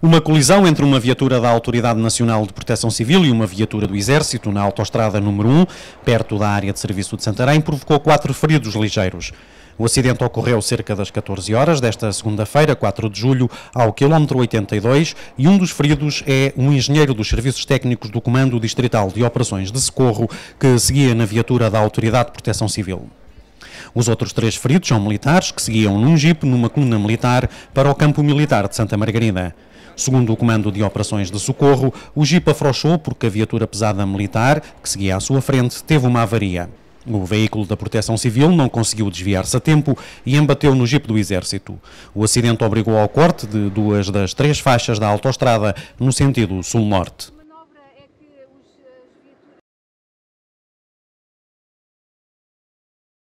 Uma colisão entre uma viatura da Autoridade Nacional de Proteção Civil e uma viatura do Exército na autoestrada número 1, perto da área de serviço de Santarém, provocou quatro feridos ligeiros. O acidente ocorreu cerca das 14 horas desta segunda-feira, 4 de julho, ao quilómetro 82, e um dos feridos é um engenheiro dos serviços técnicos do Comando Distrital de Operações de Socorro que seguia na viatura da Autoridade de Proteção Civil. Os outros três feridos são militares que seguiam num jipe numa coluna militar para o campo militar de Santa Margarida. Segundo o Comando de Operações de Socorro, o jipe afrouxou porque a viatura pesada militar, que seguia à sua frente, teve uma avaria. O veículo da Proteção Civil não conseguiu desviar-se a tempo e embateu no jipe do Exército. O acidente obrigou ao corte de duas das três faixas da autoestrada no sentido sul-norte.